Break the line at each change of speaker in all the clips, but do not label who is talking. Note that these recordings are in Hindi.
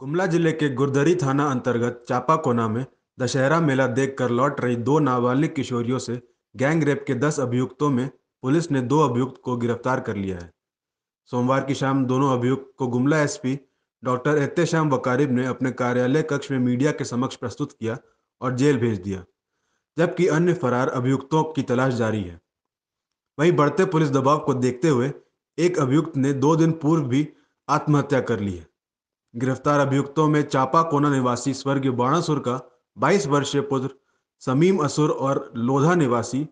गुमला जिले के गुरदरी थाना अंतर्गत चापाकोना में दशहरा मेला देखकर लौट रही दो नाबालिग किशोरियों से गैंग रेप के दस अभियुक्तों में पुलिस ने दो अभियुक्त को गिरफ्तार कर लिया है सोमवार की शाम दोनों अभियुक्त को गुमला एसपी डॉक्टर एहतेशाम वकारिब ने अपने कार्यालय कक्ष में मीडिया के समक्ष प्रस्तुत किया और जेल भेज दिया जबकि अन्य फरार अभियुक्तों की तलाश जारी है वहीं बढ़ते पुलिस दबाव को देखते हुए एक अभियुक्त ने दो दिन पूर्व भी आत्महत्या कर ली है गिरफ्तार अभियुक्तों में चापा कोना निवासी स्वर्गीय बाणासुर का 22 वर्षीय पुत्र समीम असुर और लोधा निवासी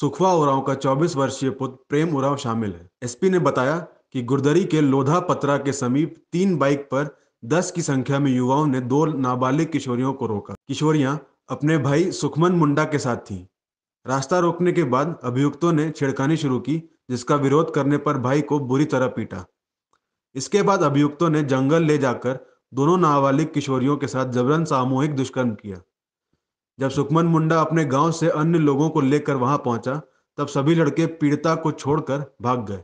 सुखवा उराव का 24 वर्षीय पुत्र प्रेम उराव शामिल है एसपी ने बताया कि गुरदरी के लोधा पत्रा के समीप तीन बाइक पर 10 की संख्या में युवाओं ने दो नाबालिग किशोरियों को रोका किशोरियां अपने भाई सुखमन मुंडा के साथ थी रास्ता रोकने के बाद अभियुक्तों ने छिड़कानी शुरू की जिसका विरोध करने पर भाई को बुरी तरह पीटा इसके बाद अभियुक्तों ने जंगल ले जाकर दोनों नाबालिग किशोरियों के साथ जबरन सामूहिक दुष्कर्म किया जब सुखमन मुंडा अपने गांव से अन्य लोगों को लेकर वहां पहुंचा तब सभी लड़के पीड़िता को छोड़कर भाग गए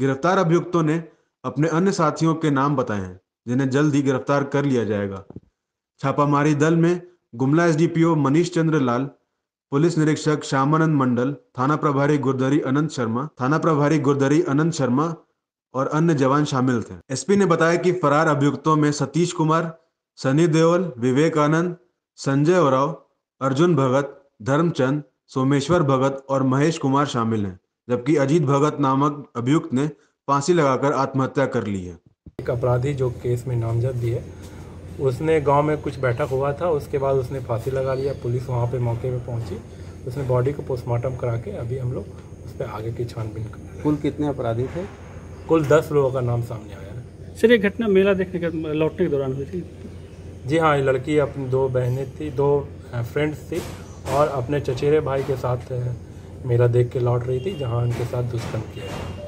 गिरफ्तार अभियुक्तों ने अपने अन्य साथियों के नाम बताए हैं जिन्हें जल्द ही गिरफ्तार कर लिया जाएगा छापामारी दल में गुमला एसडीपीओ मनीष चंद्र लाल पुलिस निरीक्षक श्यामानंद मंडल थाना प्रभारी गुरदरी अनंत शर्मा थाना प्रभारी गुरदरी अनंत शर्मा और अन्य जवान शामिल थे एसपी ने बताया कि फरार अभियुक्तों में सतीश कुमार सनी देओल विवेकानंद संजय ओराव अर्जुन भगत धर्मचंद सोमेश्वर भगत और महेश कुमार शामिल हैं जबकि अजीत भगत नामक अभियुक्त ने फांसी लगाकर आत्महत्या कर ली है
एक अपराधी जो केस में नामजद भी है उसने गांव में कुछ बैठक हुआ था उसके बाद उसने फांसी लगा लिया पुलिस वहां पे मौके पे पहुंची उसने बॉडी को पोस्टमार्टम करा के अभी हम लोग उस पर आगे की छानबीन कर कुल कितने अपराधी थे कुल दस लोगों का नाम सामने आया है सर ये घटना मेला देखने के लौटने के दौरान हुई थी जी हाँ ये लड़की अपनी दो बहनें थी दो फ्रेंड्स थी और अपने चचेरे भाई के साथ मेला देख के लौट रही थी जहाँ उनके साथ दुष्कर्म किया गया